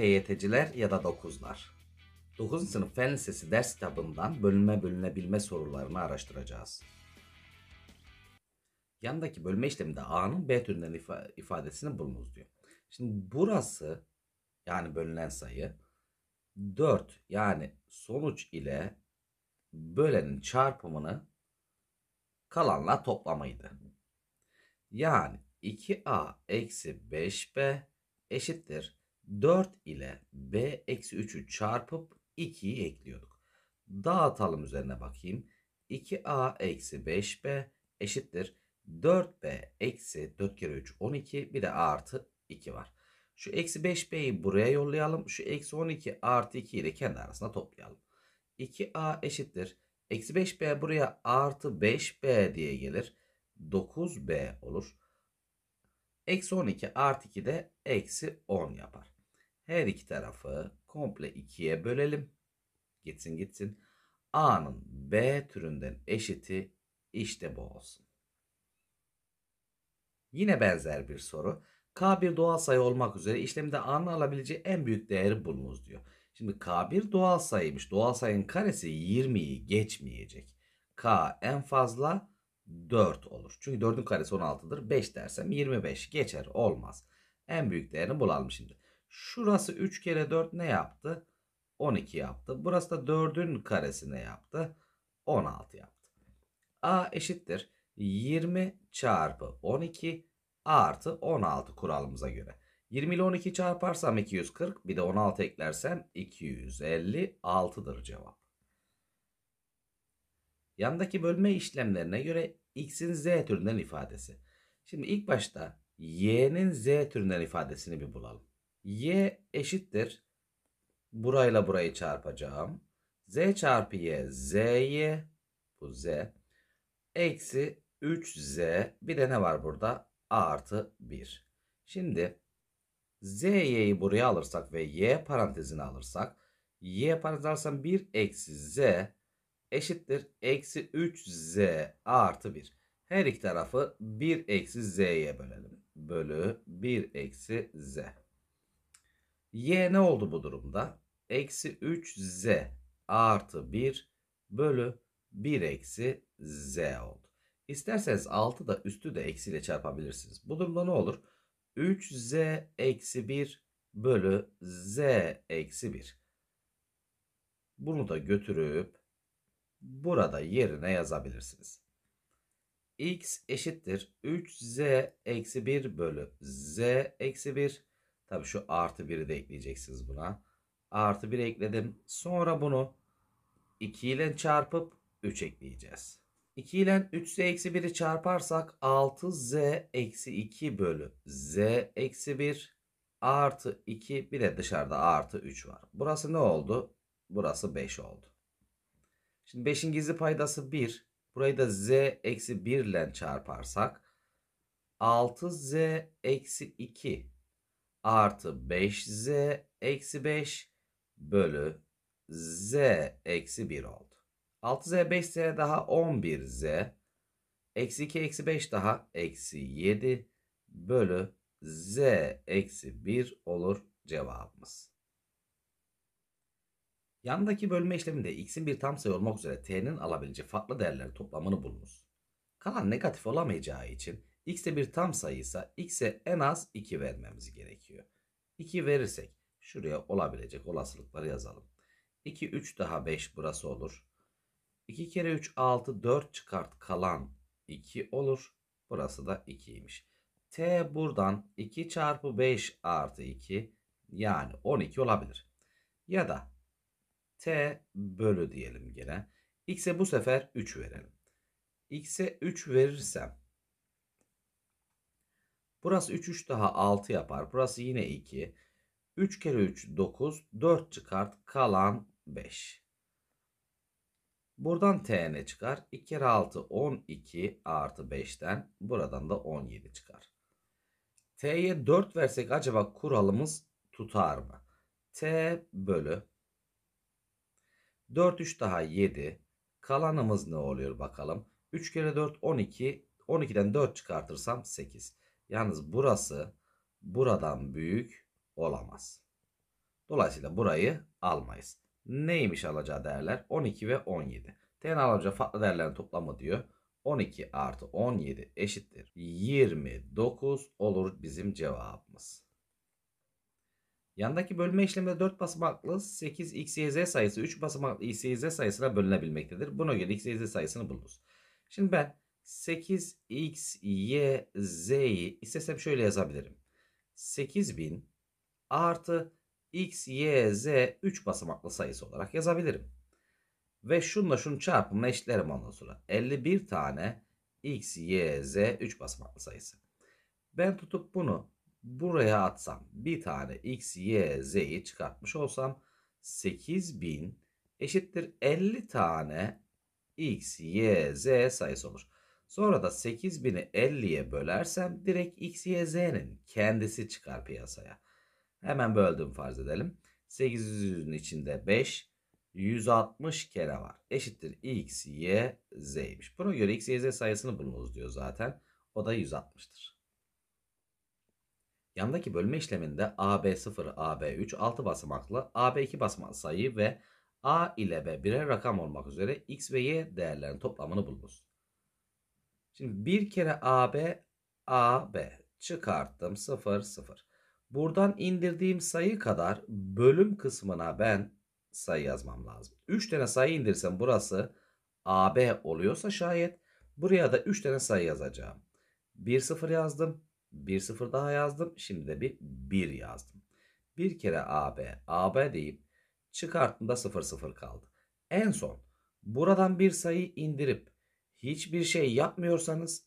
TYT'ciler ya da 9'lar. 9. sınıf Fen Lisesi ders kitabından bölünme bölünebilme sorularını araştıracağız. Yandaki bölme işleminde A'nın B türünden ifa- ifadesini bulunuz diyor. Şimdi burası yani bölünen sayı 4 yani sonuç ile bölenin çarpımını kalanla toplamaydı. Yani 2A eksi 5B eşittir 4 ile b eksi 3'ü çarpıp 2'yi ekliyorduk. Dağıtalım üzerine bakayım. 2a eksi 5b eşittir. 4b eksi 4 kere 3 12 bir de artı 2 var. Şu eksi 5b'yi buraya yollayalım. Şu eksi 12 artı 2 ile kendi arasında toplayalım. 2a eşittir. Eksi 5b buraya artı 5b diye gelir. 9b olur. Eksi 12 artı 2 de eksi 10 yapar. Her iki tarafı komple ikiye bölelim. Gitsin gitsin. A'nın B türünden eşiti işte bu olsun. Yine benzer bir soru. K bir doğal sayı olmak üzere işlemde A'nın alabileceği en büyük değeri bulunuz diyor. Şimdi k bir doğal sayıymış. Doğal sayının karesi 20'yi geçmeyecek. K en fazla 4 olur. Çünkü 4'ün karesi 16'dır. 5 dersem 25 geçer olmaz. En büyük değerini bulalım şimdi. Şurası 3 kere 4 ne yaptı? 12 yaptı. Burası da 4'ün karesi ne yaptı? 16 yaptı. A eşittir 20 çarpı 12 artı 16 kuralımıza göre. 20 ile 12 çarparsam 240 bir de 16 eklersem 256'dır cevap. Yandaki bölme işlemlerine göre x'in z türünden ifadesi. Şimdi ilk başta y'nin z türünden ifadesini bir bulalım y eşittir. Burayla burayı çarpacağım. z çarpı y z'yi bu z eksi 3z bir de ne var burada? a artı 1. Şimdi z'yi buraya alırsak ve y parantezini alırsak y parantez alırsam 1 eksi z eşittir. Eksi 3z artı 1. Her iki tarafı 1 eksi z'ye bölelim. Bölü 1 eksi z. Y ne oldu bu durumda? Eksi 3Z artı 1 bölü 1 eksi Z oldu. İsterseniz 6 da üstü de eksi ile çarpabilirsiniz. Bu durumda ne olur? 3Z eksi 1 bölü Z eksi 1. Bunu da götürüp burada yerine yazabilirsiniz. X eşittir 3Z eksi 1 bölü Z eksi 1 Tabii şu artı 1'i de ekleyeceksiniz buna. Artı 1 ekledim. Sonra bunu 2 ile çarpıp 3 ekleyeceğiz. 2 ile 3 z eksi 1'i çarparsak 6 z eksi 2 bölü z eksi 1 artı 2 bir de dışarıda artı 3 var. Burası ne oldu? Burası 5 oldu. Şimdi 5'in gizli paydası 1. Burayı da z eksi 1 ile çarparsak 6z eksi 2 artı 5z eksi 5 bölü z eksi 1 oldu. 6z 5z daha 11z eksi 2 eksi 5 daha eksi 7 bölü z eksi 1 olur cevabımız. Yandaki bölme işleminde x'in bir tam sayı olmak üzere t'nin alabileceği farklı değerlerin toplamını bulunuz. Kalan negatif olamayacağı için x'e bir tam sayıysa x'e en az 2 vermemiz gerekiyor. 2 verirsek şuraya olabilecek olasılıkları yazalım. 2 3 daha 5 burası olur. 2 kere 3 6 4 çıkart kalan 2 olur. Burası da 2'ymiş. T buradan 2 çarpı 5 artı 2 yani 12 olabilir. Ya da T bölü diyelim gene. X'e bu sefer 3 verelim. X'e 3 verirsem Burası 3 3 daha 6 yapar. Burası yine 2. 3 kere 3 9. 4 çıkart. Kalan 5. Buradan t ne çıkar? 2 kere 6 12 artı 5'ten buradan da 17 çıkar. T'ye 4 versek acaba kuralımız tutar mı? T bölü 4 3 daha 7 kalanımız ne oluyor bakalım? 3 kere 4 12 12'den 4 çıkartırsam 8. Yalnız burası buradan büyük olamaz. Dolayısıyla burayı almayız. Neymiş alacağı değerler? 12 ve 17. T'nin alacağı farklı değerlerin toplamı diyor. 12 artı 17 eşittir. 29 olur bizim cevabımız. Yandaki bölme işleminde 4 basamaklı 8 x, y, z sayısı 3 basamaklı x, y, z sayısına bölünebilmektedir. Buna göre x, y, z sayısını bulunuz. Şimdi ben 8x, y, z'yi istesem şöyle yazabilirim. 8000 artı x, y, z 3 basamaklı sayısı olarak yazabilirim. Ve şunla şunun çarpımını eşitlerim ondan sonra. 51 tane x, y, z 3 basamaklı sayısı. Ben tutup bunu buraya atsam bir tane x, y, z'yi çıkartmış olsam 8000 eşittir 50 tane x, y, z sayısı olur. Sonra da 8000'i 50'ye bölersem direkt x, y, z'nin kendisi çıkar piyasaya. Hemen böldüm farz edelim. 800'ün içinde 5, 160 kere var. Eşittir x, y, z'ymiş. Buna göre x, y, z sayısını bulunuz diyor zaten. O da 160'tır. Yandaki bölme işleminde AB0, AB3 6 basamaklı, AB2 basamaklı sayı ve A ile B birer rakam olmak üzere x ve y değerlerin toplamını bulunuz. Şimdi bir kere AB AB çıkarttım 0 0. Buradan indirdiğim sayı kadar bölüm kısmına ben sayı yazmam lazım. 3 tane sayı indirsem burası AB oluyorsa şayet buraya da 3 tane sayı yazacağım. 1 0 yazdım. 1 0 daha yazdım. Şimdi de bir 1 yazdım. Bir kere AB AB deyip da 0 0 kaldı. En son buradan bir sayı indirip hiçbir şey yapmıyorsanız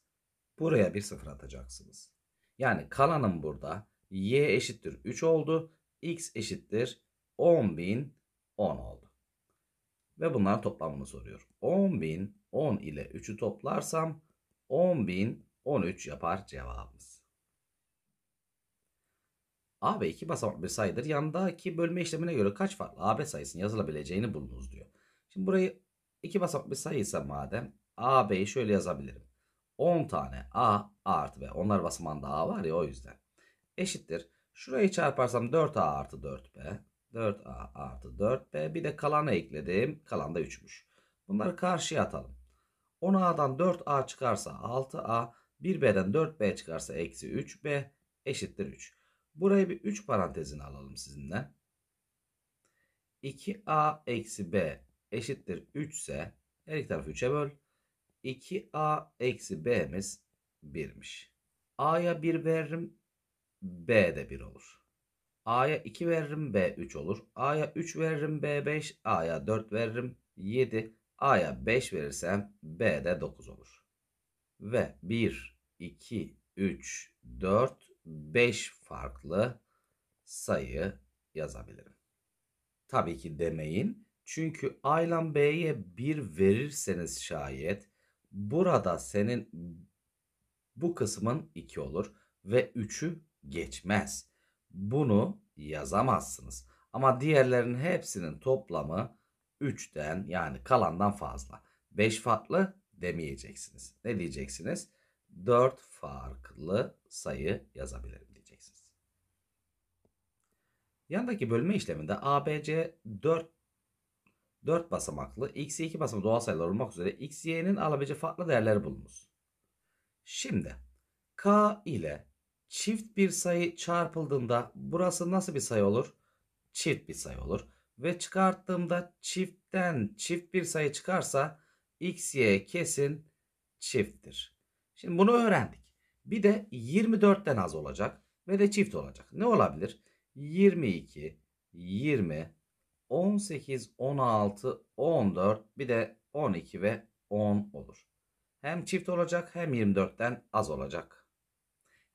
buraya bir sıfır atacaksınız. Yani kalanım burada y eşittir 3 oldu. x eşittir 10.010 10 oldu. Ve bunların toplamını soruyor. 10.010 10 ile 3'ü toplarsam 10.013 yapar cevabımız. A ve 2 basamaklı bir sayıdır. Yandaki bölme işlemine göre kaç farklı AB sayısının yazılabileceğini bulunuz diyor. Şimdi burayı 2 basamaklı bir sayı ise madem AB'yi şöyle yazabilirim. 10 tane A, artı B. Onlar basamağında A var ya o yüzden. Eşittir. Şurayı çarparsam 4A artı 4B. 4A artı 4B. Bir de kalanı ekledim. Kalan da 3'müş. Bunları karşıya atalım. 10A'dan 4A çıkarsa 6A. 1B'den 4B çıkarsa eksi 3B eşittir 3. Burayı bir 3 parantezine alalım sizinle. 2A eksi B eşittir 3 ise her iki tarafı 3'e böl. 2a eksi b'miz 1'miş. a'ya 1 veririm b de 1 olur. a'ya 2 veririm b 3 olur. a'ya 3 veririm b 5. a'ya 4 veririm 7. a'ya 5 verirsem b de 9 olur. Ve 1, 2, 3, 4, 5 farklı sayı yazabilirim. Tabii ki demeyin. Çünkü a ile b'ye 1 verirseniz şayet Burada senin bu kısmın 2 olur ve 3'ü geçmez. Bunu yazamazsınız. Ama diğerlerinin hepsinin toplamı 3'ten yani kalandan fazla. 5 farklı demeyeceksiniz. Ne diyeceksiniz? 4 farklı sayı yazabilirim diyeceksiniz. Yandaki bölme işleminde ABC 4 4 basamaklı x y 2 basamaklı doğal sayılar olmak üzere x, y'nin alabileceği farklı değerleri bulunuz. Şimdi k ile çift bir sayı çarpıldığında burası nasıl bir sayı olur? Çift bir sayı olur. Ve çıkarttığımda çiftten çift bir sayı çıkarsa x, y kesin çifttir. Şimdi bunu öğrendik. Bir de 24'ten az olacak ve de çift olacak. Ne olabilir? 22, 20, 18, 16, 14 bir de 12 ve 10 olur. Hem çift olacak hem 24'ten az olacak.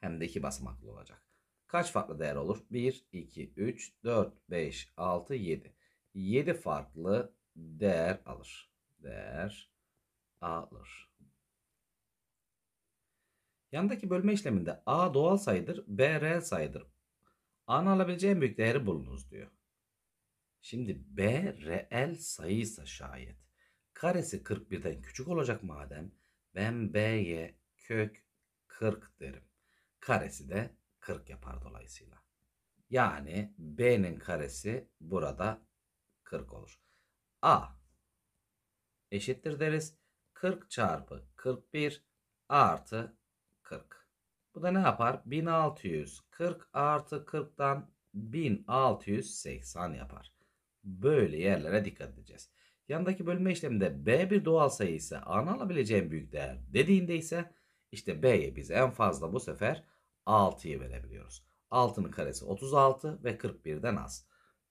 Hem de 2 basamaklı olacak. Kaç farklı değer olur? 1, 2, 3, 4, 5, 6, 7. 7 farklı değer alır. Değer alır. Yandaki bölme işleminde A doğal sayıdır, B reel sayıdır. A'nın alabileceği en büyük değeri bulunuz diyor. Şimdi B reel sayıysa şayet karesi 41'den küçük olacak madem ben B'ye kök 40 derim. Karesi de 40 yapar dolayısıyla. Yani B'nin karesi burada 40 olur. A eşittir deriz. 40 çarpı 41 artı 40. Bu da ne yapar? 1640 artı 40'dan 1680 yapar. Böyle yerlere dikkat edeceğiz. Yandaki bölme işleminde B bir doğal sayı ise A'nın alabileceğin büyük değer dediğinde ise işte B'ye biz en fazla bu sefer 6'yı verebiliyoruz. 6'nın karesi 36 ve 41'den az.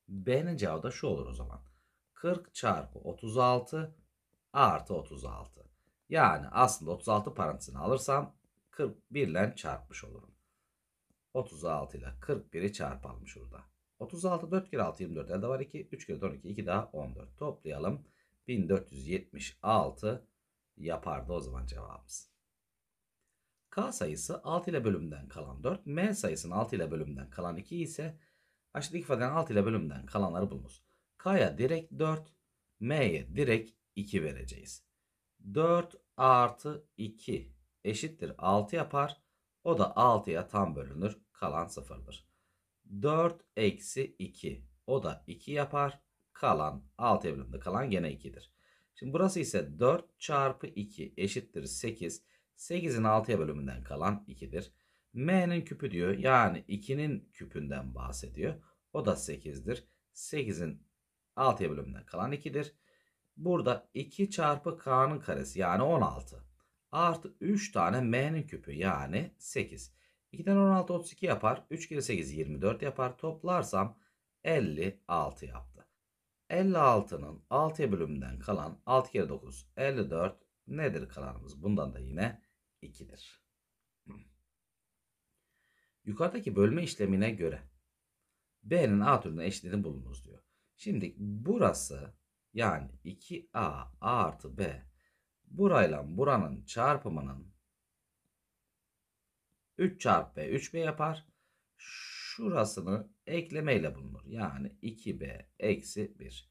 B'nin cevabı da şu olur o zaman. 40 çarpı 36 artı 36. Yani aslında 36 parantezini alırsam 41 ile çarpmış olurum. 36 ile 41'i çarpalım şurada. 36 4 kere 6 24 elde var 2. 3 kere 12 2 daha 14. Toplayalım. 1476 yapardı o zaman cevabımız. K sayısı 6 ile bölümden kalan 4. M sayısının 6 ile bölümden kalan 2 ise aşağıdaki ifadenin 6 ile bölümden kalanları bulunuz. K'ya direkt 4. M'ye direkt 2 vereceğiz. 4 artı 2 eşittir 6 yapar. O da 6'ya tam bölünür. Kalan 0'dır. 4 eksi 2. O da 2 yapar. Kalan 6 evrimde kalan gene 2'dir. Şimdi burası ise 4 çarpı 2 eşittir 8. 8'in 6'ya bölümünden kalan 2'dir. M'nin küpü diyor. Yani 2'nin küpünden bahsediyor. O da 8'dir. 8'in 6'ya bölümünden kalan 2'dir. Burada 2 çarpı K'nın karesi yani 16. Artı 3 tane M'nin küpü yani 8. 2'den 16 32 yapar. 3 kere 8 24 yapar. Toplarsam 56 yaptı. 56'nın 6 bölümünden kalan 6 kere 9 54 nedir kalanımız? Bundan da yine 2'dir. Yukarıdaki bölme işlemine göre B'nin A türüne eşitliğini bulunuz diyor. Şimdi burası yani 2A artı B burayla buranın çarpımının 3 çarpı B 3B yapar. Şurasını eklemeyle bulunur. Yani 2B eksi 1.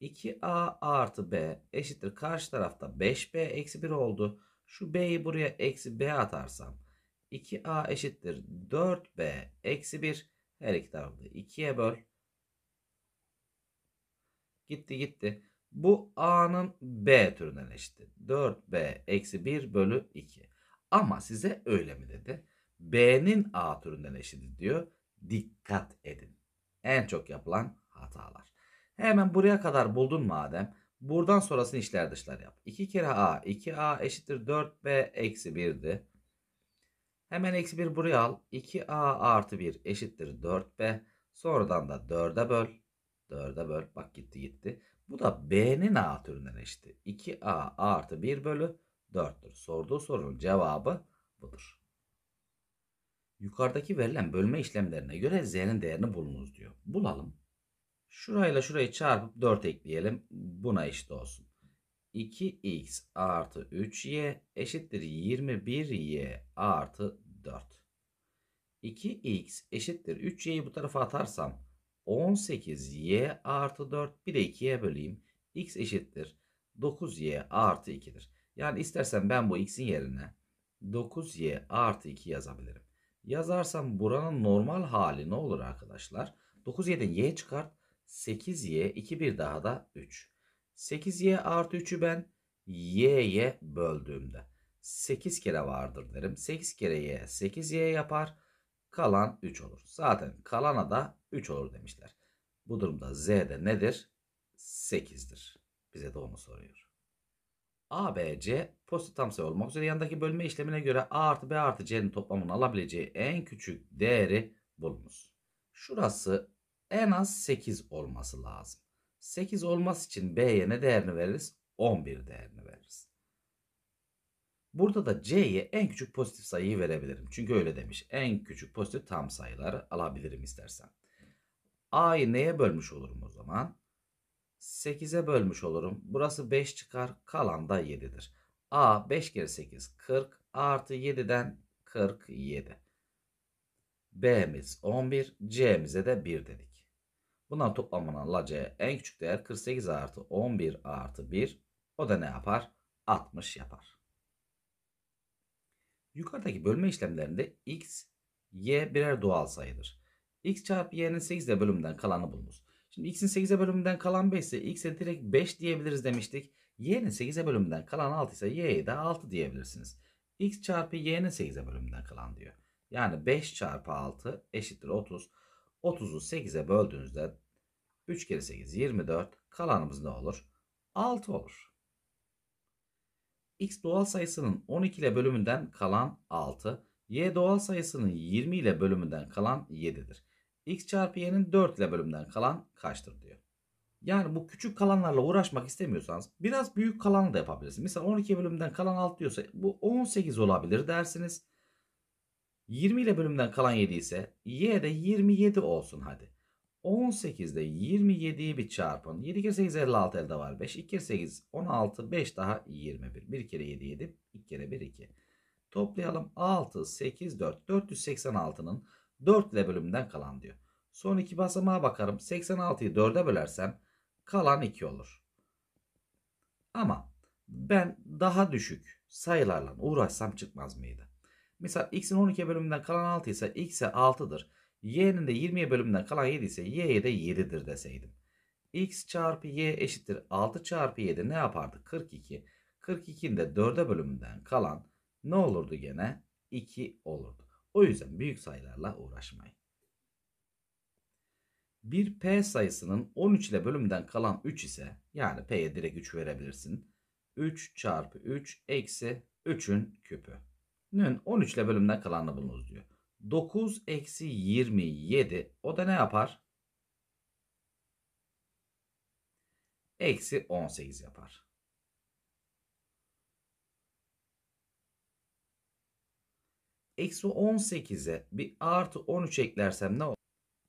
2A artı B eşittir. Karşı tarafta 5B eksi 1 oldu. Şu B'yi buraya eksi B atarsam 2A eşittir. 4B eksi 1. Her iki tarafı 2'ye böl. Gitti gitti. Bu A'nın B türünden eşittir. 4B eksi 1 bölü 2. Ama size öyle mi dedi? B'nin A türünden eşittir diyor. Dikkat edin. En çok yapılan hatalar. Hemen buraya kadar buldun madem. Buradan sonrasını işler dışlar yap. 2 kere A. 2A eşittir 4B eksi 1'di. Hemen eksi 1 buraya al. 2A artı 1 eşittir 4B. Sonradan da 4'e böl. 4'e böl. Bak gitti gitti. Bu da B'nin A türünden eşit. 2A artı 1 bölü 4'tür. Sorduğu sorunun cevabı budur. Yukarıdaki verilen bölme işlemlerine göre z'nin değerini bulunuz diyor. Bulalım. Şurayla şurayı çarpıp 4 ekleyelim. Buna eşit olsun. 2x artı 3y eşittir 21y artı 4. 2x eşittir 3y'yi bu tarafa atarsam 18y artı 4 bir de 2'ye böleyim. x eşittir 9y artı 2'dir. Yani istersen ben bu x'in yerine 9y artı 2 yazabilirim. Yazarsam buranın normal hali ne olur arkadaşlar? 9 7 y çıkart. 8y 2 bir daha da 3. 8y artı 3'ü ben y'ye böldüğümde 8 kere vardır derim. 8 kere y 8y yapar. Kalan 3 olur. Zaten kalana da 3 olur demişler. Bu durumda z de nedir? 8'dir. Bize de onu soruyor. ABC pozitif tam sayı olmak üzere yandaki bölme işlemine göre A artı B artı C'nin toplamının alabileceği en küçük değeri bulunuz. Şurası en az 8 olması lazım. 8 olması için B'ye ne değerini veririz? 11 değerini veririz. Burada da C'ye en küçük pozitif sayıyı verebilirim. Çünkü öyle demiş. En küçük pozitif tam sayıları alabilirim istersen. A'yı neye bölmüş olurum o zaman? 8'e bölmüş olurum. Burası 5 çıkar. Kalan da 7'dir. A 5 kere 8 40 A artı 7'den 47. B'miz 11 C'mize de 1 dedik. Bunların toplamından C'ye en küçük değer 48 artı 11 artı 1 o da ne yapar? 60 yapar. Yukarıdaki bölme işlemlerinde x, y birer doğal sayıdır. x çarpı y'nin 8'de ile bölümünden kalanı bulunuz. Şimdi x'in 8'e bölümünden kalan 5 ise x'e direkt 5 diyebiliriz demiştik. y'nin 8'e bölümünden kalan 6 ise y'ye de 6 diyebilirsiniz. x çarpı y'nin 8'e bölümünden kalan diyor. Yani 5 çarpı 6 eşittir 30. 30'u 8'e böldüğünüzde 3 kere 8 24. Kalanımız ne olur? 6 olur. x doğal sayısının 12 ile bölümünden kalan 6. y doğal sayısının 20 ile bölümünden kalan 7'dir x çarpı y'nin 4 ile bölümden kalan kaçtır diyor. Yani bu küçük kalanlarla uğraşmak istemiyorsanız biraz büyük kalanı da yapabilirsiniz. Mesela 12 bölümden kalan 6 diyorsa bu 18 olabilir dersiniz. 20 ile bölümden kalan 7 ise y de 27 olsun hadi. 18 ile 27'yi bir çarpın. 7 kere 8 56 elde var 5. 2 kere 8 16 5 daha 21. 1 kere 7 7 2 kere 1 2. Toplayalım 6 8 4 486'nın 4 ile bölümden kalan diyor. Son iki basamağa bakarım. 86'yı 4'e bölersem kalan 2 olur. Ama ben daha düşük sayılarla uğraşsam çıkmaz mıydı? Mesela x'in 12'ye bölümünden kalan 6 ise x'e 6'dır. y'nin de 20'ye bölümünden kalan 7 ise y'ye de 7'dir deseydim. x çarpı y eşittir 6 çarpı 7 ne yapardı? 42. 42'nin de 4'e bölümünden kalan ne olurdu gene? 2 olurdu. O yüzden büyük sayılarla uğraşmayın. Bir P sayısının 13 ile bölümden kalan 3 ise yani P'ye direkt 3 verebilirsin. 3 çarpı 3 eksi 3'ün küpü. 13 ile bölümden kalanını bulunuz diyor. 9 eksi 27 o da ne yapar? Eksi 18 yapar. Eksi 18'e bir artı 13 eklersem ne olur?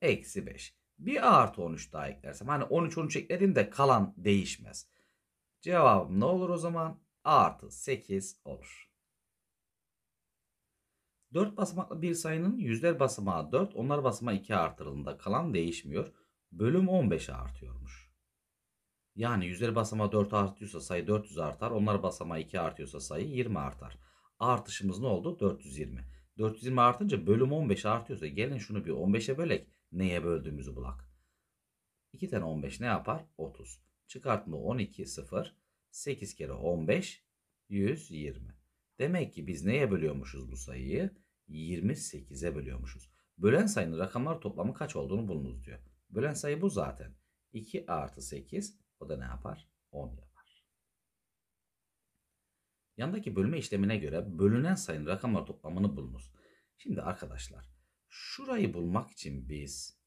Eksi 5. Bir artı 13 daha eklersem. Hani 13 13 de kalan değişmez. Cevabım ne olur o zaman? Artı 8 olur. 4 basamaklı bir sayının yüzler basamağı 4, onlar basamağı 2 artırıldığında kalan değişmiyor. Bölüm 15'e artıyormuş. Yani yüzler basamağı 4 artıyorsa sayı 400 artar, onlar basamağı 2 artıyorsa sayı 20 artar. Artışımız ne oldu? 420. 420 artınca bölüm 15 artıyorsa gelin şunu bir 15'e bölek neye böldüğümüzü bulak. 2 tane 15 ne yapar? 30. Çıkartma 12 0 8 kere 15 120. Demek ki biz neye bölüyormuşuz bu sayıyı? 28'e bölüyormuşuz. Bölen sayının rakamlar toplamı kaç olduğunu bulunuz diyor. Bölen sayı bu zaten. 2 artı 8 o da ne yapar? 10 yapar. Yandaki bölme işlemine göre bölünen sayının rakamlar toplamını bulunuz. Şimdi arkadaşlar şurayı bulmak için biz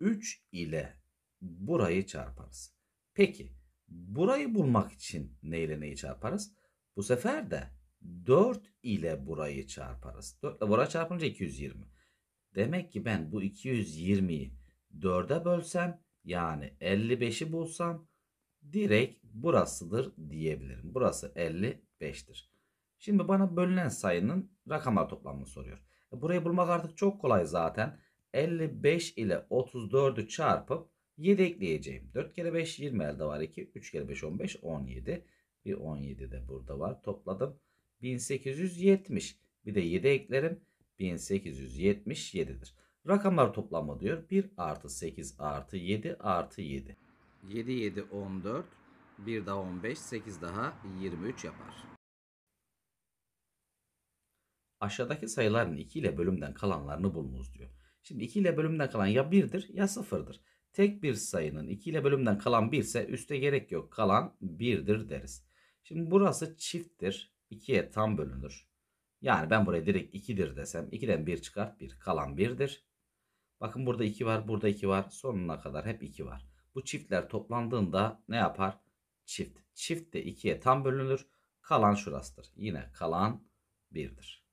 3 ile burayı çarparız. Peki burayı bulmak için neyle neyi çarparız? Bu sefer de 4 ile burayı çarparız. 4 ile burayı çarpınca 220. Demek ki ben bu 220'yi 4'e bölsem yani 55'i bulsam direkt burasıdır diyebilirim. Burası 50, 5'tir. Şimdi bana bölünen sayının rakamlar toplamını soruyor. E, burayı bulmak artık çok kolay zaten. 55 ile 34'ü çarpıp 7 ekleyeceğim. 4 kere 5 20 elde var 2. 3 kere 5 15 17. Bir 17 de burada var. Topladım. 1870. Bir de 7 eklerim. 1877'dir. Rakamlar toplamı diyor. 1 artı 8 artı 7 artı 7. 7 7 14 1 daha 15, 8 daha 23 yapar. Aşağıdaki sayıların 2 ile bölümden kalanlarını bulunuz diyor. Şimdi 2 ile bölümden kalan ya 1'dir ya 0'dır. Tek bir sayının 2 ile bölümden kalan 1 ise üste gerek yok kalan 1'dir deriz. Şimdi burası çifttir. 2'ye tam bölünür. Yani ben buraya direkt 2'dir desem 2'den 1 çıkart 1 kalan 1'dir. Bakın burada 2 var burada 2 var sonuna kadar hep 2 var. Bu çiftler toplandığında ne yapar? çift. Çift de 2'ye tam bölünür. Kalan şurasıdır. Yine kalan 1'dir.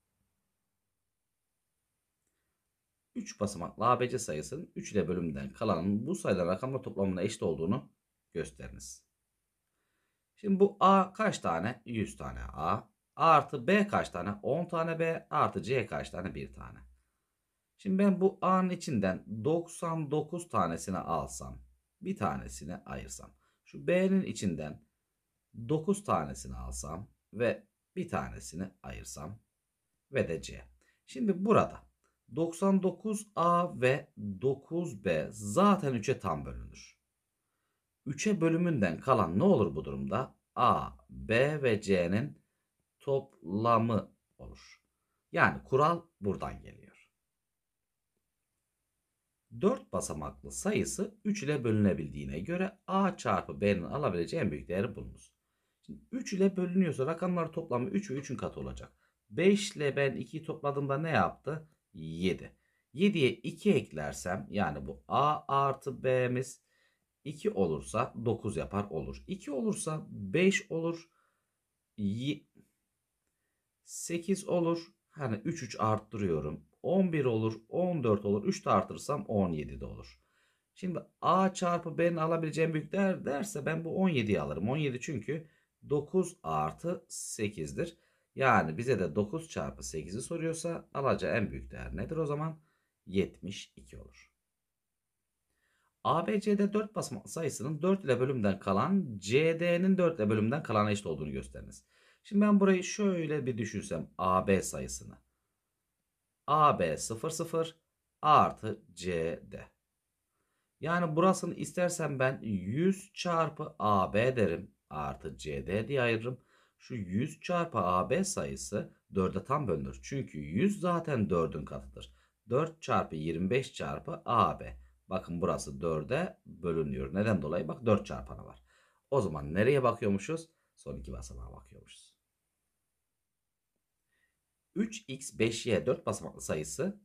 3 basamaklı ABC sayısının 3 ile bölümden kalanın bu sayıların rakamlar toplamına eşit olduğunu gösteriniz. Şimdi bu A kaç tane? 100 tane A. A artı B kaç tane? 10 tane B artı C kaç tane? 1 tane. Şimdi ben bu A'nın içinden 99 tanesini alsam, bir tanesini ayırsam. Şu B'nin içinden 9 tanesini alsam ve bir tanesini ayırsam ve de C. Şimdi burada 99A ve 9B zaten 3'e tam bölünür. 3'e bölümünden kalan ne olur bu durumda? A, B ve C'nin toplamı olur. Yani kural buradan geliyor. 4 basamaklı sayısı 3 ile bölünebildiğine göre A çarpı B'nin alabileceği en büyük değeri bulunuz. Şimdi 3 ile bölünüyorsa rakamlar toplamı 3 ve 3'ün katı olacak. 5 ile ben 2'yi topladığımda ne yaptı? 7. 7'ye 2 eklersem yani bu A artı B'miz 2 olursa 9 yapar olur. 2 olursa 5 olur. 8 olur. Hani 3 3 arttırıyorum. 11 olur, 14 olur. 3 de artırsam 17 de olur. Şimdi A çarpı B'nin alabileceğim büyük değer derse ben bu 17'yi alırım. 17 çünkü 9 artı 8'dir. Yani bize de 9 çarpı 8'i soruyorsa alacağı en büyük değer nedir o zaman? 72 olur. ABC'de 4 basamaklı sayısının 4 ile bölümden kalan CD'nin 4 ile bölümden kalan eşit olduğunu gösteriniz. Şimdi ben burayı şöyle bir düşünsem AB sayısını. AB 0 0 artı CD. Yani burasını istersen ben 100 çarpı AB derim artı CD diye ayırırım. Şu 100 çarpı AB sayısı 4'e tam bölünür. Çünkü 100 zaten 4'ün katıdır. 4 çarpı 25 çarpı AB. Bakın burası 4'e bölünüyor. Neden dolayı? Bak 4 çarpanı var. O zaman nereye bakıyormuşuz? Son iki basamağa bakıyormuşuz. 3x 5y 4 basamaklı sayısı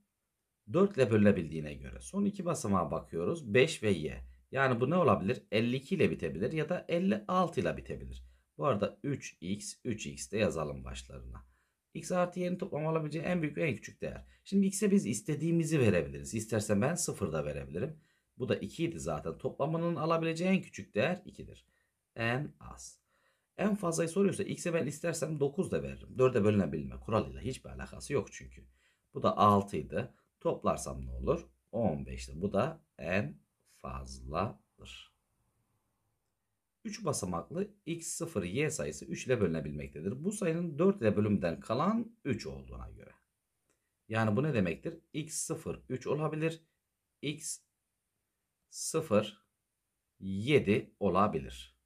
4 ile bölünebildiğine göre son iki basamağa bakıyoruz 5 ve y. Yani bu ne olabilir? 52 ile bitebilir ya da 56 ile bitebilir. Bu arada 3x 3x de yazalım başlarına. x artı y'nin toplam olabileceği en büyük ve en küçük değer. Şimdi x'e biz istediğimizi verebiliriz. İstersen ben 0 da verebilirim. Bu da 2 idi zaten. Toplamının alabileceği en küçük değer 2'dir. En az. En fazlayı soruyorsa x'e ben istersem 9 da veririm. 4'e bölünebilme kuralıyla hiçbir alakası yok çünkü. Bu da 6 Toplarsam ne olur? 15'ti. Bu da en fazladır. 3 basamaklı x0, y sayısı 3 ile bölünebilmektedir. Bu sayının 4 ile bölümden kalan 3 olduğuna göre. Yani bu ne demektir? x0 3 olabilir. x0 7 olabilir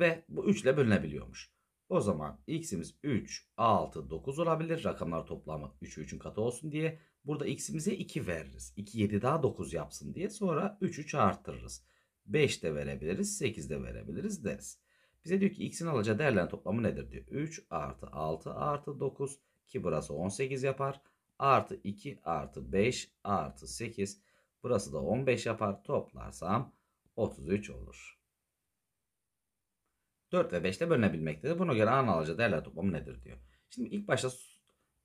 ve bu 3 ile bölünebiliyormuş. O zaman x'imiz 3, 6, 9 olabilir. Rakamlar toplamı 3'ü 3'ün katı olsun diye. Burada x'imize 2 veririz. 2, 7 daha 9 yapsın diye. Sonra 3, 3 arttırırız. 5 de verebiliriz, 8 de verebiliriz deriz. Bize diyor ki x'in alacağı değerlerin toplamı nedir diyor. 3 artı 6 artı 9 ki burası 18 yapar. Artı 2 artı 5 artı 8 burası da 15 yapar. Toplarsam 33 olur. 4 ve 5 ile bölünebilmektedir. Buna göre an alıcı değerler toplamı nedir diyor. Şimdi ilk başta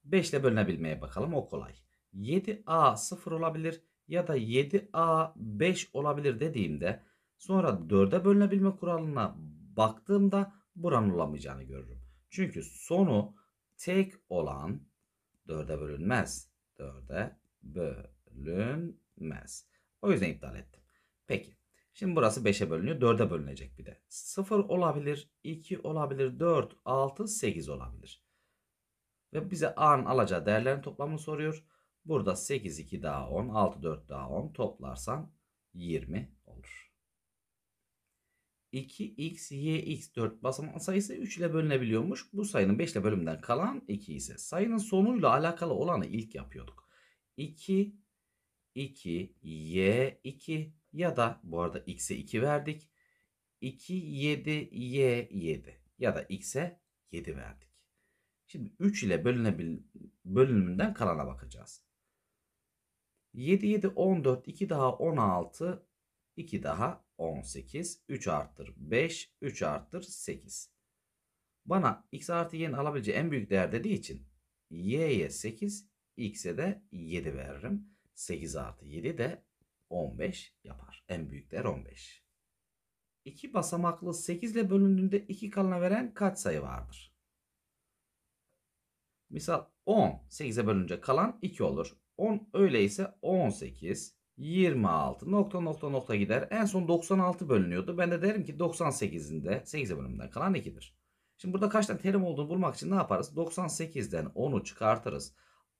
5 ile bölünebilmeye bakalım o kolay. 7A 0 olabilir ya da 7A 5 olabilir dediğimde sonra 4'e bölünebilme kuralına baktığımda buranın olamayacağını görürüm. Çünkü sonu tek olan 4'e bölünmez. 4'e bölünmez. O yüzden iptal ettim. Peki Şimdi burası 5'e bölünüyor. 4'e bölünecek bir de. 0 olabilir, 2 olabilir, 4, 6, 8 olabilir. Ve bize A'nın alacağı değerlerin toplamını soruyor. Burada 8, 2 daha 10, 6, 4 daha 10 toplarsan 20 olur. 2x, y x 4 basamak sayısı 3 ile bölünebiliyormuş. Bu sayının 5 ile bölümden kalan 2 ise. Sayının sonuyla alakalı olanı ilk yapıyorduk. 2, 2, y, 2, ya da bu arada x'e 2 verdik. 2, 7, y, 7 ya da x'e 7 verdik. Şimdi 3 ile bölünebil bölünümünden kalana bakacağız. 7, 7, 14, 2 daha 16, 2 daha 18, 3 arttır 5, 3 arttır 8. Bana x artı y'nin alabileceği en büyük değer dediği için y'ye 8, x'e de 7 veririm. 8 artı 7 de 15 yapar. En büyük değer 15. 2 basamaklı 8 ile bölündüğünde 2 kalına veren kaç sayı vardır? Misal 10 8'e bölünce kalan 2 olur. 10 öyleyse 18 26 nokta nokta nokta gider. En son 96 bölünüyordu. Ben de derim ki 98'inde 8'e bölümden kalan 2'dir. Şimdi burada kaç tane terim olduğunu bulmak için ne yaparız? 98'den 10'u çıkartırız.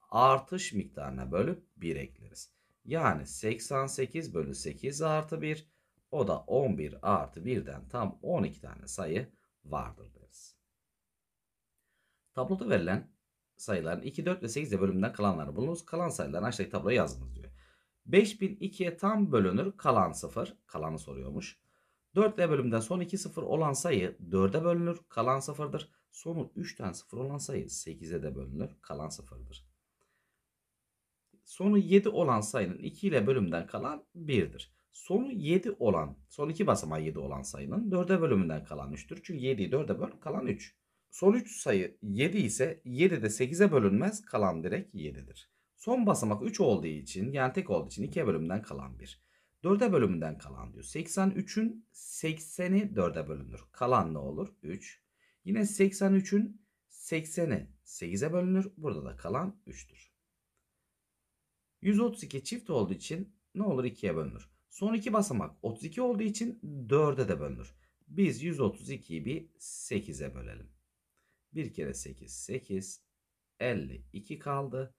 Artış miktarına bölüp 1 ekleriz. Yani 88 bölü 8 artı 1 o da 11 artı 1'den tam 12 tane sayı vardır deriz. Tabloda verilen sayıların 2, 4 ve 8 ile bölümünden kalanları bulunuz. Kalan sayıları aşağıdaki tabloya yazınız diyor. 5000 tam bölünür kalan 0. Kalanı soruyormuş. 4 ile bölümden son 2 0 olan sayı 4'e bölünür kalan 0'dır. Sonu 3'ten 0 olan sayı 8'e de bölünür kalan 0'dır sonu 7 olan sayının 2 ile bölümünden kalan 1'dir. Sonu 7 olan, son 2 basamağı 7 olan sayının 4'e bölümünden kalan 3'tür. Çünkü 7'yi 4'e böl kalan 3. Son 3 sayı 7 ise 7 de 8'e bölünmez kalan direkt 7'dir. Son basamak 3 olduğu için yani tek olduğu için 2'ye bölümünden kalan 1. 4'e bölümünden kalan diyor. 83'ün 80'i 4'e bölünür. Kalan ne olur? 3. Yine 83'ün 80'i 8'e bölünür. Burada da kalan 3'tür. 132 çift olduğu için ne olur 2'ye bölünür. Son iki basamak 32 olduğu için 4'e de bölünür. Biz 132'yi bir 8'e bölelim. 1 kere 8 8 52 kaldı.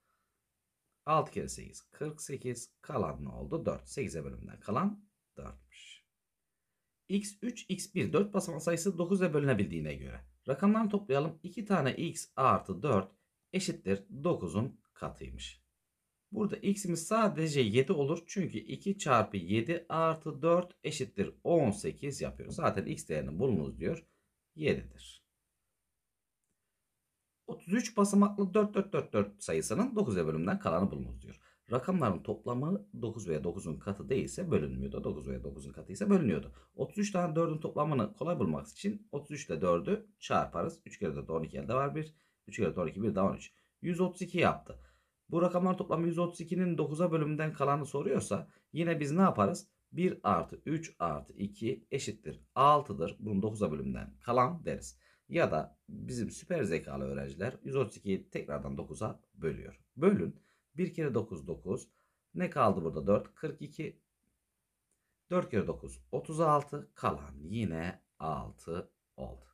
6 kere 8 48 kalan ne oldu? 4. 8'e bölümden kalan 4'müş. x3, x1 4 basamak sayısı 9'a bölünebildiğine göre rakamlarını toplayalım. 2 tane x artı 4 eşittir 9'un katıymış. Burada x'imiz sadece 7 olur. Çünkü 2 çarpı 7 artı 4 eşittir 18 yapıyoruz. Zaten x değerini bulunuz diyor. 7'dir. 33 basamaklı 4444 sayısının 9'a bölümden kalanı bulunuz diyor. Rakamların toplamı 9 veya 9'un katı değilse bölünmüyordu. 9 veya 9'un katı ise bölünüyordu. 33 tane 4'ün toplamını kolay bulmak için 33 ile 4'ü çarparız. 3 kere 4 12 elde var 1. 3 kere 4 12 1 daha 13. 132 yaptı. Bu rakamlar toplamı 132'nin 9'a bölümünden kalanı soruyorsa yine biz ne yaparız? 1 artı 3 artı 2 eşittir 6'dır. Bunun 9'a bölümünden kalan deriz. Ya da bizim süper zekalı öğrenciler 132'yi tekrardan 9'a bölüyor. Bölün. 1 kere 9 9. Ne kaldı burada? 4 42. 4 kere 9 36. Kalan yine 6 oldu.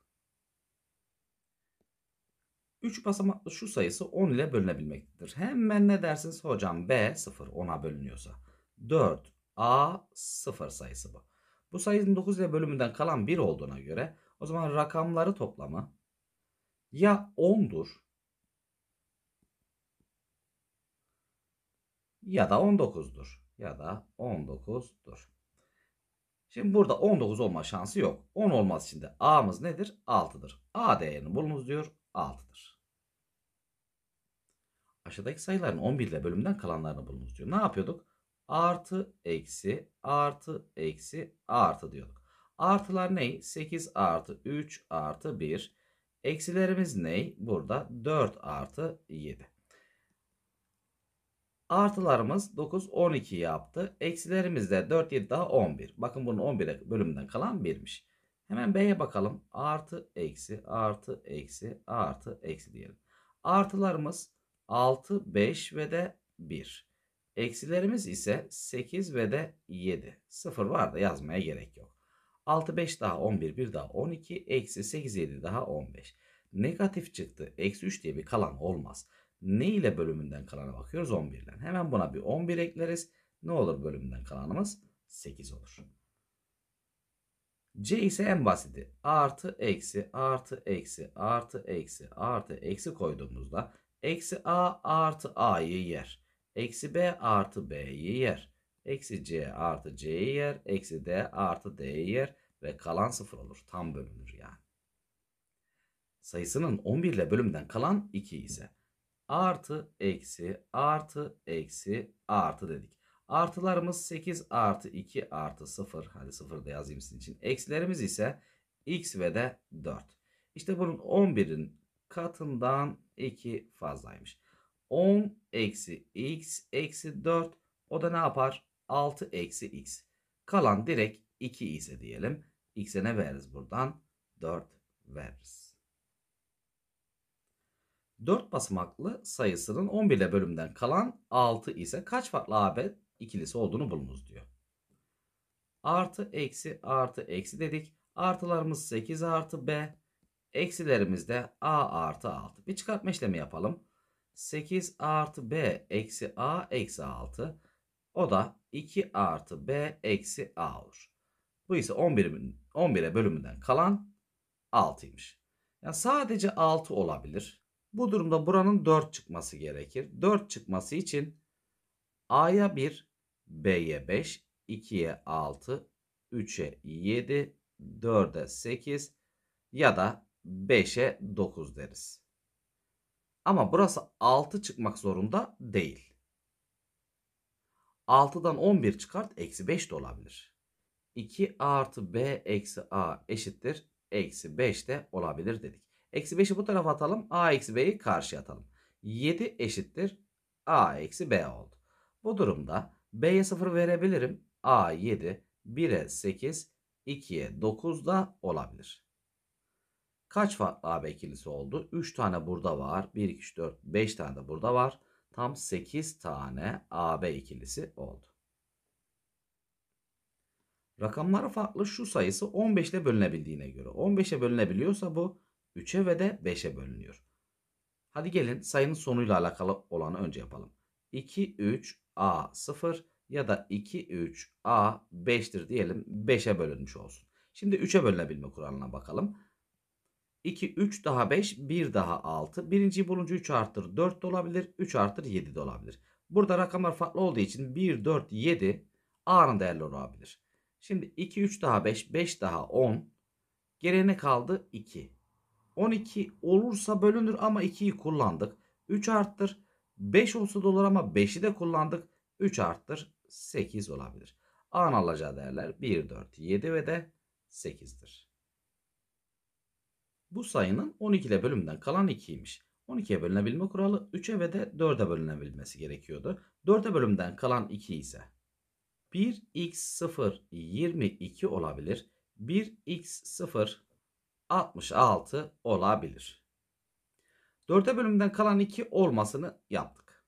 3 basamaklı şu sayısı 10 ile bölünebilmektedir. Hemen ne dersiniz hocam B 0 10'a bölünüyorsa. 4 A 0 sayısı bu. Bu sayının 9 ile bölümünden kalan 1 olduğuna göre o zaman rakamları toplamı ya 10'dur ya da 19'dur ya da 19'dur. Şimdi burada 19 olma şansı yok. 10 olmaz şimdi. A'mız nedir? 6'dır. A değerini bulunuz diyor. 6'dır aşağıdaki sayıların 11 ile bölümden kalanlarını bulunuz diyor. Ne yapıyorduk? Artı, eksi, artı, eksi, artı diyorduk. Artılar ney? 8 artı 3 artı 1. Eksilerimiz ney? Burada 4 artı 7. Artılarımız 9, 12 yaptı. Eksilerimiz de 4, 7 daha 11. Bakın bunun 11 bölümünden kalan 1'miş. Hemen B'ye bakalım. Artı, eksi, artı, eksi, artı, eksi diyelim. Artılarımız 6, 5 ve de 1. Eksilerimiz ise 8 ve de 7. 0 var da yazmaya gerek yok. 6, 5 daha 11, 1 daha 12, eksi 8, 7 daha 15. Negatif çıktı. Eksi 3 diye bir kalan olmaz. Ne ile bölümünden kalana bakıyoruz? 11'den. Hemen buna bir 11 ekleriz. Ne olur bölümünden kalanımız? 8 olur. C ise en basiti. Artı, eksi, artı, eksi, artı, eksi, artı, eksi koyduğumuzda Eksi A artı A'yı yer. Eksi B artı B'yi yer. Eksi C artı C'yi yer. Eksi D artı D'yi yer. Ve kalan sıfır olur. Tam bölünür yani. Sayısının 11 ile bölümden kalan 2 ise artı eksi artı eksi artı dedik. Artılarımız 8 artı 2 artı 0. Hadi 0 da yazayım sizin için. Eksilerimiz ise x ve de 4. İşte bunun 11'in katından 2 fazlaymış. 10 eksi x eksi 4 o da ne yapar? 6 eksi x. Kalan direkt 2 ise diyelim. X'e ne veririz buradan? 4 veririz. 4 basamaklı sayısının 11 ile bölümden kalan 6 ise kaç farklı AB ikilisi olduğunu bulunuz diyor. Artı eksi artı eksi dedik. Artılarımız 8 artı B. Eksilerimizde a artı 6. Bir çıkartma işlemi yapalım. 8 artı b eksi a eksi 6. O da 2 artı b eksi a olur. Bu ise 11'in 11'e bölümünden kalan 6'ymış. Yani sadece 6 olabilir. Bu durumda buranın 4 çıkması gerekir. 4 çıkması için A'ya 1, B'ye 5, 2'ye 6, 3'e 7, 4'e 8 ya da 5'e 9 deriz. Ama burası 6 çıkmak zorunda değil. 6'dan 11 çıkart eksi 5 de olabilir. 2 artı b eksi a eşittir. Eksi 5 de olabilir dedik. Eksi 5'i bu tarafa atalım. a eksi b'yi karşıya atalım. 7 eşittir. a eksi b oldu. Bu durumda b'ye 0 verebilirim. a 7, 1'e 8, 2'ye 9 da olabilir. Kaç farklı AB ikilisi oldu? 3 tane burada var. 1, 2, 3, 4, 5 tane de burada var. Tam 8 tane AB ikilisi oldu. Rakamları farklı şu sayısı 15 ile bölünebildiğine göre. 15'e bölünebiliyorsa bu 3'e ve de 5'e bölünüyor. Hadi gelin sayının sonuyla alakalı olanı önce yapalım. 2, 3, A 0 ya da 2, 3, A 5'tir diyelim 5'e bölünmüş olsun. Şimdi 3'e bölünebilme kuralına bakalım. 2, 3 daha 5, 1 daha 6. Birinciyi bulunca 3 artır 4 de olabilir. 3 artır 7 de olabilir. Burada rakamlar farklı olduğu için 1, 4, 7 A'nın değerleri olabilir. Şimdi 2, 3 daha 5, 5 daha 10. Gelene kaldı 2. 12 olursa bölünür ama 2'yi kullandık. 3 arttır. 5 olsa da olur ama 5'i de kullandık. 3 arttır. 8 olabilir. A'nın alacağı değerler 1, 4, 7 ve de 8'dir. Bu sayının 12 ile bölümden kalan 2'ymiş. 12'ye bölünebilme kuralı 3'e ve de 4'e bölünebilmesi gerekiyordu. 4'e bölümden kalan 2 ise 1x0 22 olabilir. 1x0 66 olabilir. 4'e bölümden kalan 2 olmasını yaptık.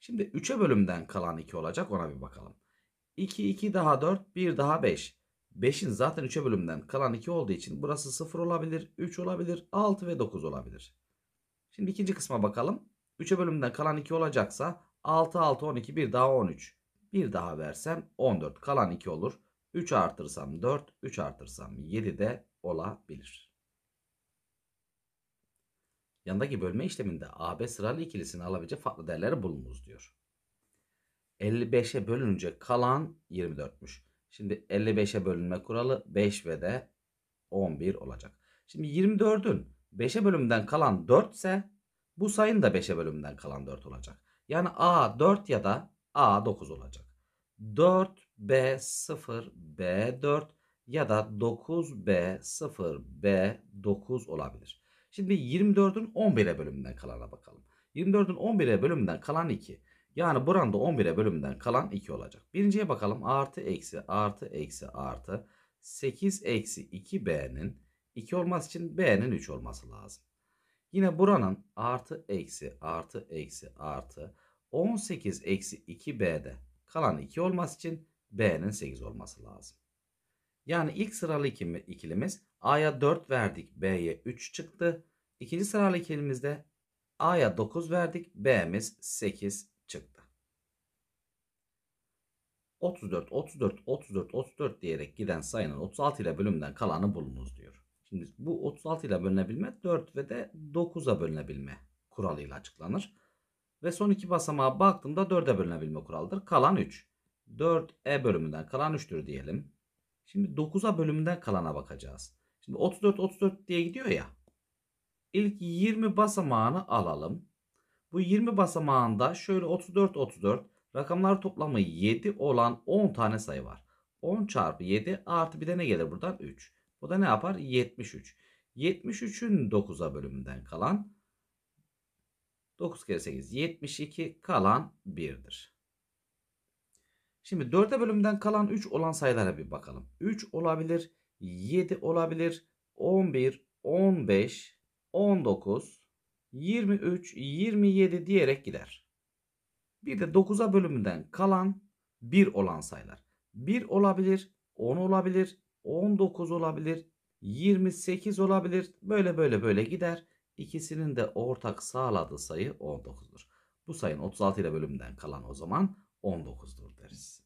Şimdi 3'e bölümden kalan 2 olacak ona bir bakalım. 2, 2 daha 4, 1 daha 5. 5'in zaten 3'e bölümden kalan 2 olduğu için burası 0 olabilir, 3 olabilir, 6 ve 9 olabilir. Şimdi ikinci kısma bakalım. 3'e bölümden kalan 2 olacaksa 6, 6, 12, bir daha 13. Bir daha versem 14 kalan 2 olur. 3 artırsam 4, 3 artırsam 7 de olabilir. Yandaki bölme işleminde AB sıralı ikilisini alabileceği farklı değerleri bulunuz diyor. 55'e bölününce kalan 24'müş. Şimdi 55'e bölünme kuralı 5 ve de 11 olacak. Şimdi 24'ün 5'e bölümden kalan 4 ise bu sayın da 5'e bölümden kalan 4 olacak. Yani A 4 ya da A 9 olacak. 4 B 0 B 4 ya da 9 B 0 B 9 olabilir. Şimdi 24'ün 11'e bölümünden kalana bakalım. 24'ün 11'e bölümünden kalan 2. Yani buranda 11'e bölümden kalan 2 olacak. Birinciye bakalım. Artı eksi artı eksi artı 8 eksi 2b'nin 2 olması için b'nin 3 olması lazım. Yine buranın artı eksi artı eksi artı 18 eksi 2b'de kalan 2 olması için b'nin 8 olması lazım. Yani ilk sıralı ikilimiz a'ya 4 verdik b'ye 3 çıktı. İkinci sıralı ikilimizde a'ya 9 verdik b'miz 8 34, 34, 34, 34 diyerek giden sayının 36 ile bölümden kalanı bulunuz diyor. Şimdi bu 36 ile bölünebilme 4 ve de 9'a bölünebilme kuralıyla açıklanır. Ve son iki basamağa baktığımda 4'e bölünebilme kuralıdır. Kalan 3. 4e bölümünden kalan 3'tür diyelim. Şimdi 9'a bölümünden kalana bakacağız. Şimdi 34 34 diye gidiyor ya. İlk 20 basamağını alalım. Bu 20 basamağında şöyle 34 34 Rakamlar toplamı 7 olan 10 tane sayı var. 10 çarpı 7 artı bir de ne gelir buradan? 3. Bu da ne yapar? 73. 73'ün 9'a bölümünden kalan 9 kere 8 72 kalan 1'dir. Şimdi 4'e bölümünden kalan 3 olan sayılara bir bakalım. 3 olabilir, 7 olabilir, 11, 15, 19, 23, 27 diyerek gider. Bir de 9'a bölümünden kalan 1 olan sayılar. 1 olabilir, 10 olabilir, 19 olabilir, 28 olabilir. Böyle böyle böyle gider. İkisinin de ortak sağladığı sayı 19'dur. Bu sayının 36 ile bölümünden kalan o zaman 19'dur deriz.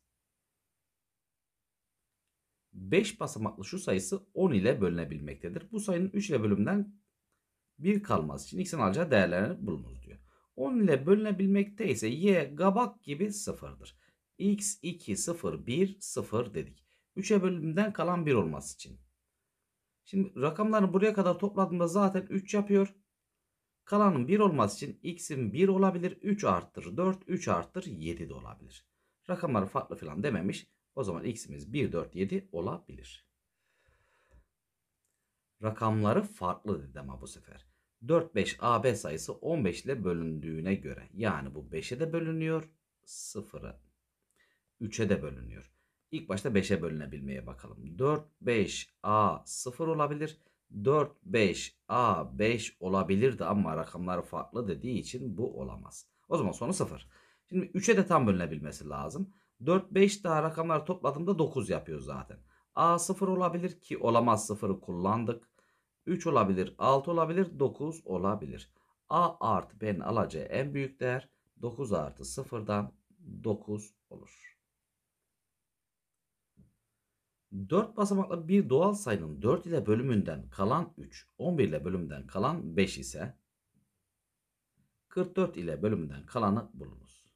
5 basamaklı şu sayısı 10 ile bölünebilmektedir. Bu sayının 3 ile bölümden 1 kalması için x'in alacağı değerlerini bulunuz. 10 ile bölünebilmekte ise y gabak gibi sıfırdır. x 2 0 1 0 dedik. 3'e bölümden kalan 1 olması için. Şimdi rakamları buraya kadar topladığımda zaten 3 yapıyor. Kalanın 1 olması için x'in 1 olabilir. 3 arttır 4, 3 arttır 7 de olabilir. Rakamları farklı filan dememiş. O zaman x'imiz 1, 4, 7 olabilir. Rakamları farklı dedi ama bu sefer. 4-5 AB sayısı 15 ile bölündüğüne göre yani bu 5'e de bölünüyor 0'a 3'e de bölünüyor. İlk başta 5'e bölünebilmeye bakalım. 4 5 A 0 olabilir. 4 5 A 5 olabilirdi ama rakamlar farklı dediği için bu olamaz. O zaman sonu 0. Şimdi 3'e de tam bölünebilmesi lazım. 4 5 daha rakamlar topladığımda 9 yapıyor zaten. A 0 olabilir ki olamaz 0'ı kullandık. 3 olabilir, 6 olabilir, 9 olabilir. A artı B'nin alacağı en büyük değer 9 artı 0'dan 9 olur. 4 basamaklı bir doğal sayının 4 ile bölümünden kalan 3, 11 ile bölümünden kalan 5 ise 44 ile bölümünden kalanı bulunuz.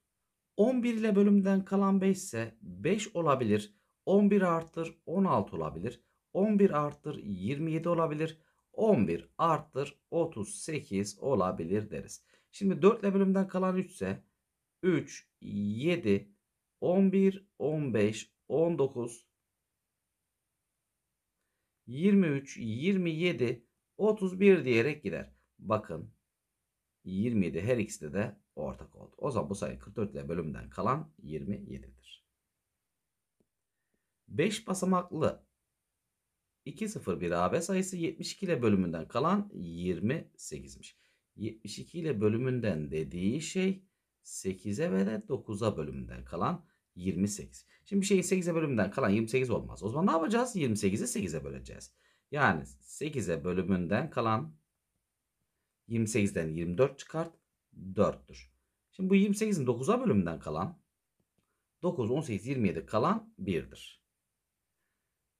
11 ile bölümünden kalan 5 ise 5 olabilir, 11 arttır 16 olabilir, 11 arttır 27 olabilir, 11 arttır 38 olabilir deriz. Şimdi 4 ile bölümden kalan 3 ise 3, 7, 11, 15, 19, 23, 27, 31 diyerek gider. Bakın 27 her ikisi de ortak oldu. O zaman bu sayı 44 ile bölümden kalan 27'dir. 5 basamaklı 201 AB sayısı 72 ile bölümünden kalan 28'miş. 72 ile bölümünden dediği şey 8'e ve de 9'a bölümünden kalan 28. Şimdi bir şeyin 8'e bölümünden kalan 28 olmaz. O zaman ne yapacağız? 28'i 8'e böleceğiz. Yani 8'e bölümünden kalan 28'den 24 çıkart 4'tür. Şimdi bu 28'in 9'a bölümünden kalan 9, 18, 27 kalan 1'dir.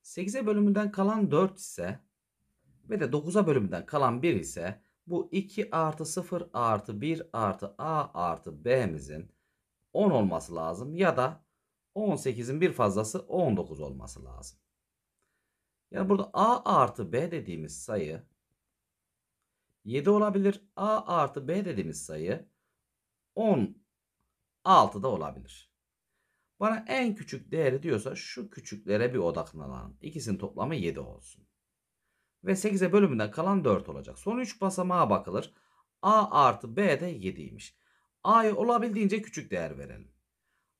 8'e bölümünden kalan 4 ise ve de 9'a bölümünden kalan 1 ise bu 2 artı 0 artı 1 artı a artı b'mizin 10 olması lazım ya da 18'in bir fazlası 19 olması lazım. Yani burada a artı b dediğimiz sayı 7 olabilir. a artı b dediğimiz sayı 16 da olabilir. Bana en küçük değeri diyorsa şu küçüklere bir odaklanalım. İkisinin toplamı 7 olsun. Ve 8'e bölümünden kalan 4 olacak. Son 3 basamağa bakılır. A artı B de 7'ymiş. A'ya olabildiğince küçük değer verelim.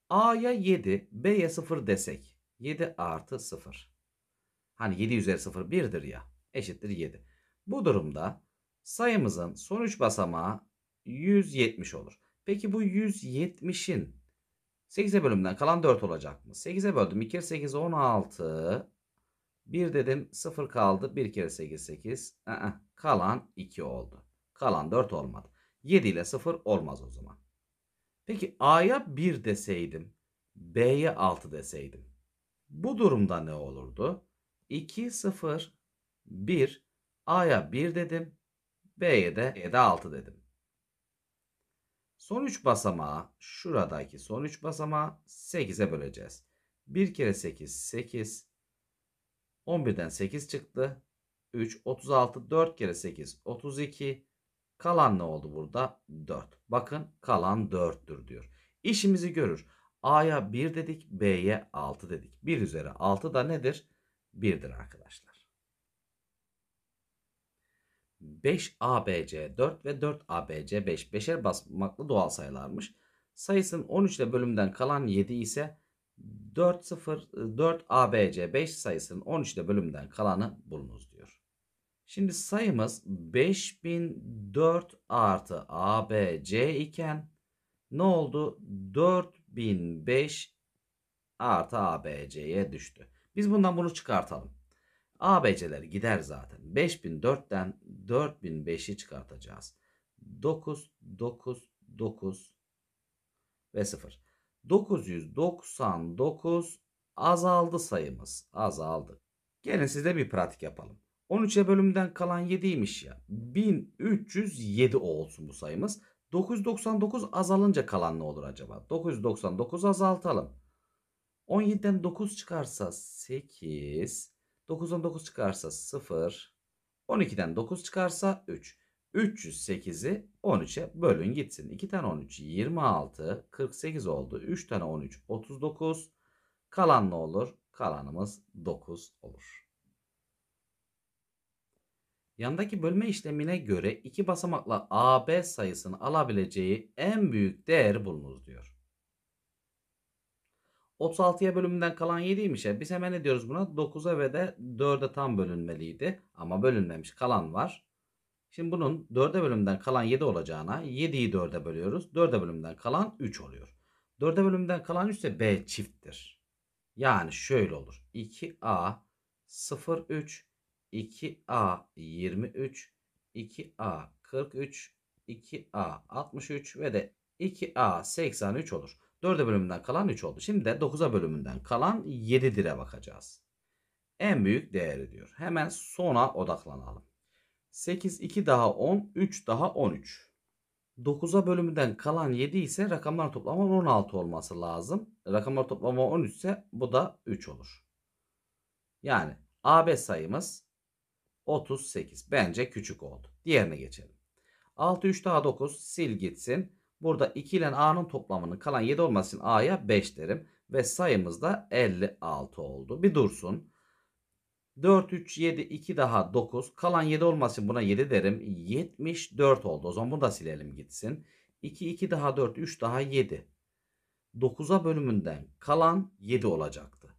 A'ya 7, B'ye 0 desek. 7 artı 0. Hani 7 üzeri 0 1'dir ya. Eşittir 7. Bu durumda sayımızın son 3 basamağı 170 olur. Peki bu 170'in 8'e bölümden kalan 4 olacak mı? 8'e böldüm. 2 kere 8 16. 1 dedim 0 kaldı. 1 kere 8 8. I -ı. Kalan 2 oldu. Kalan 4 olmadı. 7 ile 0 olmaz o zaman. Peki A'ya 1 deseydim. B'ye 6 deseydim. Bu durumda ne olurdu? 2 0 1 A'ya 1 dedim. B'ye de, E'de 6 dedim. Son 3 basamağı şuradaki son 3 basamağı 8'e böleceğiz. 1 kere 8 8. 11'den 8 çıktı. 3 36 4 kere 8 32. Kalan ne oldu burada? 4. Bakın kalan 4'tür diyor. İşimizi görür. A'ya 1 dedik, B'ye 6 dedik. 1 üzeri 6 da nedir? 1'dir arkadaşlar. 5 ABC 4 ve 4 ABC 5. 5'er basmaklı doğal sayılarmış. Sayısının 13 ile bölümden kalan 7 ise 4 ABC 5 sayısının 13 ile bölümden kalanı bulunuz diyor. Şimdi sayımız 5004 artı ABC iken ne oldu? 4005 artı ABC'ye düştü. Biz bundan bunu çıkartalım. ABC'leri gider zaten. 5004'ten 4005'i çıkartacağız. 9, 9, 9 ve 0. 999 azaldı sayımız. Azaldı. Gelin sizde bir pratik yapalım. 13'e bölümden kalan 7'ymiş ya. 1307 olsun bu sayımız. 999 azalınca kalan ne olur acaba? 999 azaltalım. 17'den 9 çıkarsa 8. 9'dan 9 çıkarsa 0. 12'den 9 çıkarsa 3. 308'i 13'e bölün gitsin. 2 tane 13 26 48 oldu. 3 tane 13 39. Kalan ne olur? Kalanımız 9 olur. Yandaki bölme işlemine göre iki basamakla AB sayısını alabileceği en büyük değer bulunuz diyor. 36'ya bölümünden kalan 7'ymiş ya. E, biz hemen ne diyoruz buna? 9'a ve de 4'e tam bölünmeliydi. Ama bölünmemiş. Kalan var. Şimdi bunun 4'e bölümden kalan 7 olacağına 7'yi 4'e bölüyoruz. 4'e bölümden kalan 3 oluyor. 4'e bölümden kalan 3 ise B çifttir. Yani şöyle olur. 2A 03 2A 23 2A 43 2A 63 ve de 2A 83 olur. 4'e bölümünden kalan 3 oldu. Şimdi de 9'a bölümünden kalan 7 dire bakacağız. En büyük değeri diyor. Hemen sona odaklanalım. 8, 2 daha 10, 3 daha 13. 9'a bölümünden kalan 7 ise rakamlar toplamı 16 olması lazım. Rakamlar toplamı 13 ise bu da 3 olur. Yani AB sayımız 38. Bence küçük oldu. Diğerine geçelim. 6, 3 daha 9 sil gitsin. Burada 2 ile A'nın toplamının kalan 7 olmasın A'ya 5 derim. Ve sayımız da 56 oldu. Bir dursun. 4, 3, 7, 2 daha 9. Kalan 7 olmasın buna 7 derim. 74 oldu. O zaman bunu da silelim gitsin. 2, 2 daha 4, 3 daha 7. 9'a bölümünden kalan 7 olacaktı.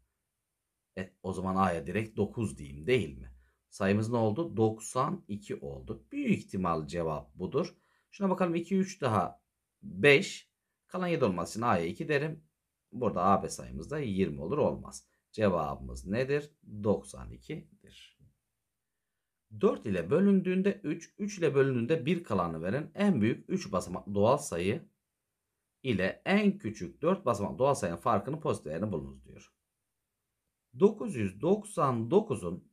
E, o zaman A'ya direkt 9 diyeyim değil mi? Sayımız ne oldu? 92 oldu. Büyük ihtimal cevap budur. Şuna bakalım 2, 3 daha 5. Kalan 7 olması için A'ya 2 derim. Burada AB sayımız da 20 olur olmaz. Cevabımız nedir? 92'dir. 4 ile bölündüğünde 3, 3 ile bölündüğünde 1 kalanı veren en büyük 3 basamak doğal sayı ile en küçük 4 basamak doğal sayının farkını pozitif değerini bulunuz diyor. 999'un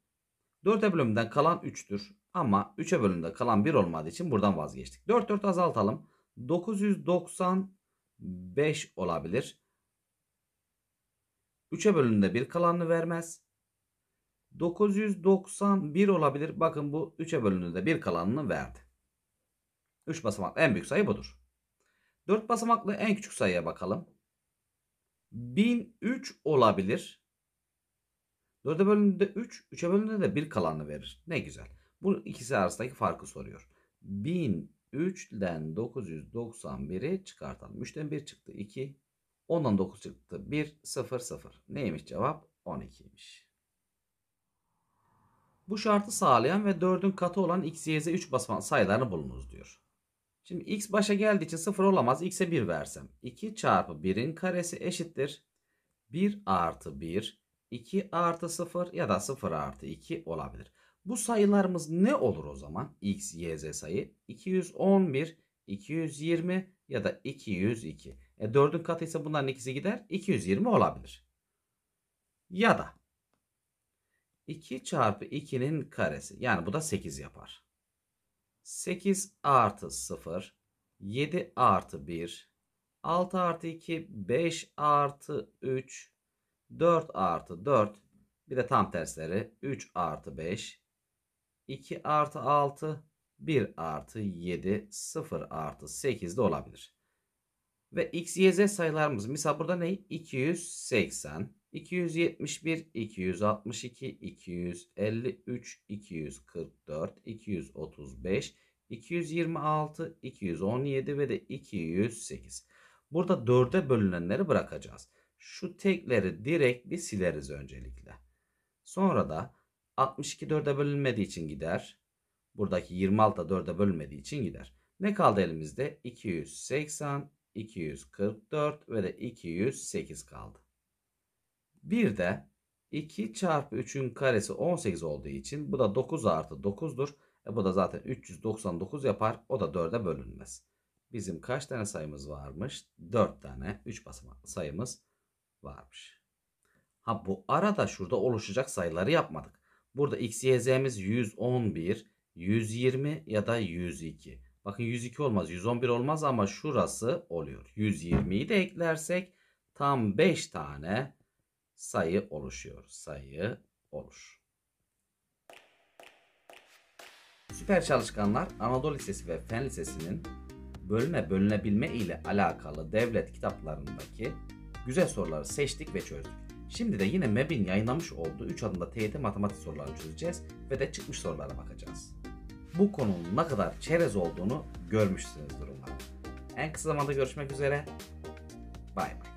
4'e bölümünden kalan 3'tür ama 3'e bölümünde kalan 1 olmadığı için buradan vazgeçtik. 4 4 azaltalım. 995 olabilir. 3'e bölünde bir kalanını vermez. 991 olabilir. Bakın bu 3'e bölünde bir kalanını verdi. 3 basamaklı en büyük sayı budur. 4 basamaklı en küçük sayıya bakalım. 1003 olabilir. 4'e bölündüğünde 3, 3'e bölündüğünde de 1 kalanını verir. Ne güzel. Bu ikisi arasındaki farkı soruyor. 1000 3'den 991'i çıkartalım. 3'ten 1 çıktı 2. 10'dan 9 çıktı 1, 0, 0. Neymiş cevap? 12'ymiş. Bu şartı sağlayan ve 4'ün katı olan x, y, z 3 basamak sayılarını bulunuz diyor. Şimdi x başa geldiği için 0 olamaz. x'e 1 versem. 2 çarpı 1'in karesi eşittir. 1 artı 1, 2 artı 0 ya da 0 artı 2 olabilir. Bu sayılarımız ne olur o zaman? X, Y, Z sayı 211, 220 ya da 202. E 4'ün katı ise bunların ikisi gider. 220 olabilir. Ya da 2 çarpı 2'nin karesi. Yani bu da 8 yapar. 8 artı 0, 7 artı 1, 6 artı 2, 5 artı 3, 4 artı 4. Bir de tam tersleri 3 artı 5, 2 artı 6, 1 artı 7, 0 artı 8 de olabilir. Ve x, y, z sayılarımız. Misal burada ne? 280, 271, 262, 253, 244, 235, 226, 217 ve de 208. Burada 4'e bölünenleri bırakacağız. Şu tekleri direkt bir sileriz öncelikle. Sonra da 62 4'e bölünmediği için gider. Buradaki 26 da 4'e bölünmediği için gider. Ne kaldı elimizde? 280, 244 ve de 208 kaldı. Bir de 2 çarpı 3'ün karesi 18 olduğu için bu da 9 artı 9'dur. E bu da zaten 399 yapar. O da 4'e bölünmez. Bizim kaç tane sayımız varmış? 4 tane 3 basamaklı sayımız varmış. Ha bu arada şurada oluşacak sayıları yapmadık. Burada x, y, z'miz 111, 120 ya da 102. Bakın 102 olmaz, 111 olmaz ama şurası oluyor. 120'yi de eklersek tam 5 tane sayı oluşuyor. Sayı olur. Süper Çalışkanlar Anadolu Lisesi ve Fen Lisesi'nin bölme bölünebilme ile alakalı devlet kitaplarındaki güzel soruları seçtik ve çözdük. Şimdi de yine MEB'in yayınlamış olduğu 3 adımda TYT matematik sorularını çözeceğiz ve de çıkmış sorulara bakacağız. Bu konunun ne kadar çerez olduğunu görmüşsünüz umarım. En kısa zamanda görüşmek üzere. Bay bay.